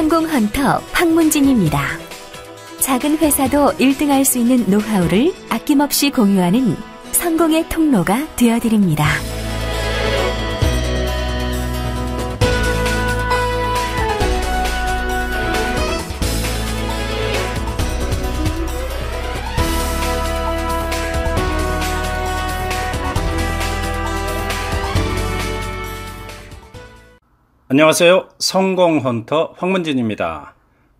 항공 헌터 황문진입니다. 작은 회사도 1등할 수 있는 노하우를 아낌없이 공유하는 성공의 통로가 되어드립니다. 안녕하세요. 성공헌터 황문진입니다.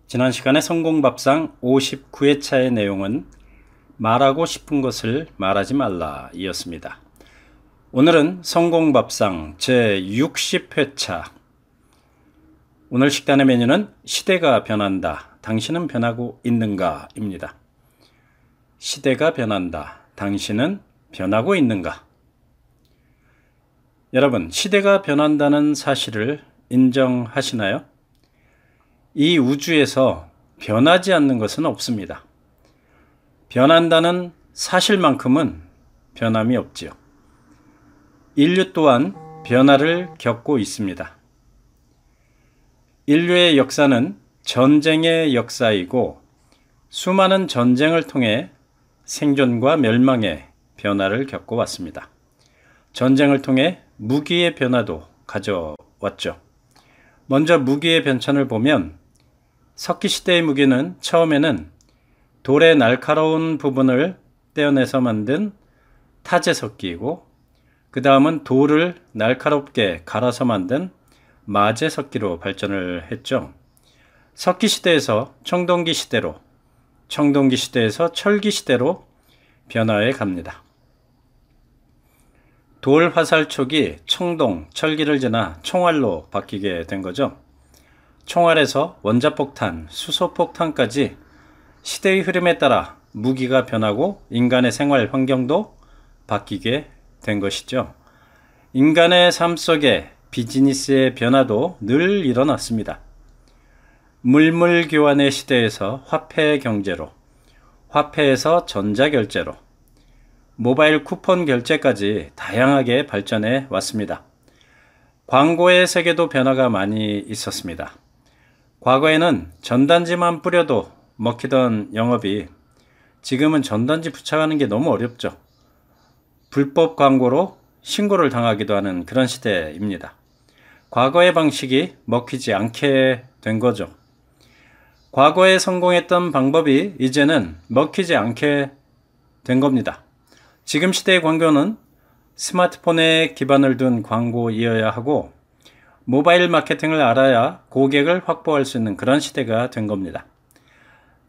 지난 시간에 성공밥상 59회차의 내용은 말하고 싶은 것을 말하지 말라 이었습니다. 오늘은 성공밥상 제60회차. 오늘 식단의 메뉴는 시대가 변한다. 당신은 변하고 있는가? 입니다. 시대가 변한다. 당신은 변하고 있는가? 여러분, 시대가 변한다는 사실을 인정하시나요? 이 우주에서 변하지 않는 것은 없습니다. 변한다는 사실만큼은 변함이 없지요. 인류 또한 변화를 겪고 있습니다. 인류의 역사는 전쟁의 역사이고 수많은 전쟁을 통해 생존과 멸망의 변화를 겪어 왔습니다. 전쟁을 통해 무기의 변화도 가져왔죠. 먼저 무기의 변천을 보면 석기시대의 무기는 처음에는 돌의 날카로운 부분을 떼어내서 만든 타제석기이고 그 다음은 돌을 날카롭게 갈아서 만든 마제석기로 발전을 했죠. 석기 시대에서 청동기 시대로, 청동기 시대에서 철기 시대로 변화해 갑니다. 돌 화살촉이 청동, 철기를 지나 총알로 바뀌게 된 거죠. 총알에서 원자폭탄, 수소폭탄까지 시대의 흐름에 따라 무기가 변하고 인간의 생활 환경도 바뀌게 된 것이죠. 인간의 삶 속에 비즈니스의 변화도 늘 일어났습니다. 물물 교환의 시대에서 화폐 경제로, 화폐에서 전자결제로, 모바일 쿠폰 결제까지 다양하게 발전해 왔습니다. 광고의 세계도 변화가 많이 있었습니다. 과거에는 전단지만 뿌려도 먹히던 영업이 지금은 전단지 부착하는 게 너무 어렵죠. 불법 광고로 신고를 당하기도 하는 그런 시대입니다. 과거의 방식이 먹히지 않게 된 거죠. 과거에 성공했던 방법이 이제는 먹히지 않게 된 겁니다. 지금 시대의 광고는 스마트폰에 기반을 둔 광고이어야 하고 모바일 마케팅을 알아야 고객을 확보할 수 있는 그런 시대가 된 겁니다.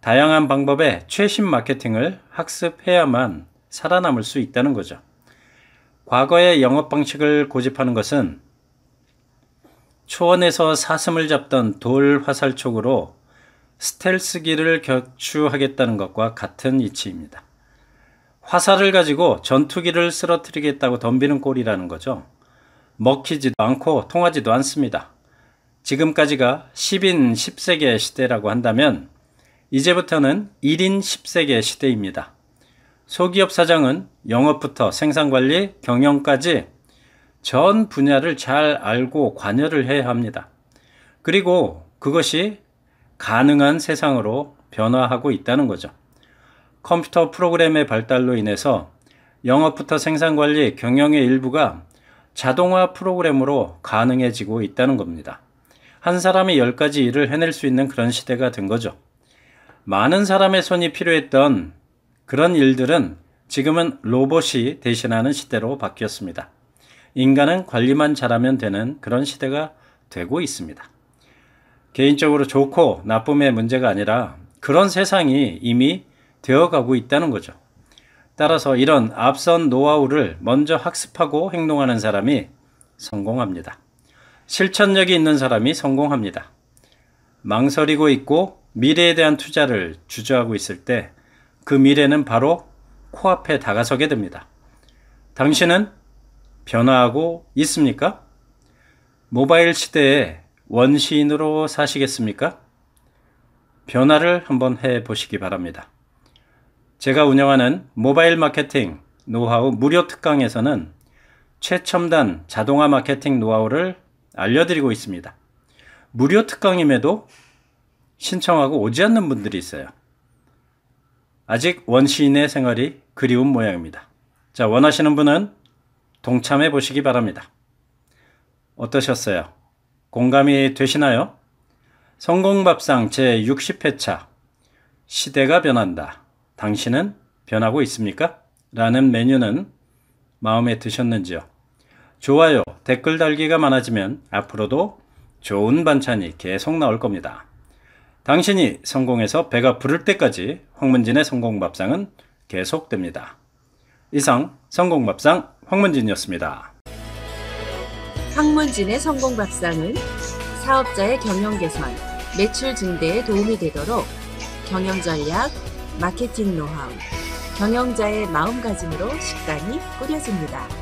다양한 방법의 최신 마케팅을 학습해야만 살아남을 수 있다는 거죠. 과거의 영업 방식을 고집하는 것은 초원에서 사슴을 잡던 돌 화살촉으로 스텔스기를 격추하겠다는 것과 같은 이치입니다. 화살을 가지고 전투기를 쓰러뜨리겠다고 덤비는 꼴이라는 거죠. 먹히지도 않고 통하지도 않습니다. 지금까지가 10인 10세계 시대라고 한다면 이제부터는 1인 10세계 시대입니다. 소기업 사장은 영업부터 생산관리, 경영까지 전 분야를 잘 알고 관여를 해야 합니다. 그리고 그것이 가능한 세상으로 변화하고 있다는 거죠. 컴퓨터 프로그램의 발달로 인해서 영업부터 생산 관리, 경영의 일부가 자동화 프로그램으로 가능해지고 있다는 겁니다. 한 사람이 열가지 일을 해낼 수 있는 그런 시대가 된 거죠. 많은 사람의 손이 필요했던 그런 일들은 지금은 로봇이 대신하는 시대로 바뀌었습니다. 인간은 관리만 잘하면 되는 그런 시대가 되고 있습니다. 개인적으로 좋고 나쁨의 문제가 아니라 그런 세상이 이미 되어가고 있다는 거죠. 따라서 이런 앞선 노하우를 먼저 학습하고 행동하는 사람이 성공합니다. 실천력이 있는 사람이 성공합니다. 망설이고 있고 미래에 대한 투자를 주저하고 있을 때 그 미래는 바로 코앞에 다가서게 됩니다. 당신은 변화하고 있습니까? 모바일 시대에 원시인으로 사시겠습니까? 변화를 한번 해 보시기 바랍니다. 제가 운영하는 모바일 마케팅 노하우 무료 특강에서는 최첨단 자동화 마케팅 노하우를 알려드리고 있습니다. 무료 특강임에도 신청하고 오지 않는 분들이 있어요. 아직 원시인의 생활이 그리운 모양입니다. 자, 원하시는 분은 동참해 보시기 바랍니다. 어떠셨어요? 공감이 되시나요? 성공밥상 제60회차 시대가 변한다. 당신은 변하고 있습니까? 라는 메뉴는 마음에 드셨는지요? 좋아요, 댓글 달기가 많아지면 앞으로도 좋은 반찬이 계속 나올 겁니다. 당신이 성공해서 배가 부를 때까지 황문진의 성공밥상은 계속됩니다. 이상 성공밥상 황문진이었습니다. 황문진의 성공밥상은 사업자의 경영 개선, 매출 증대에 도움이 되도록 경영 전략, 마케팅 노하우, 경영자의 마음가짐으로 식단이 꾸려집니다.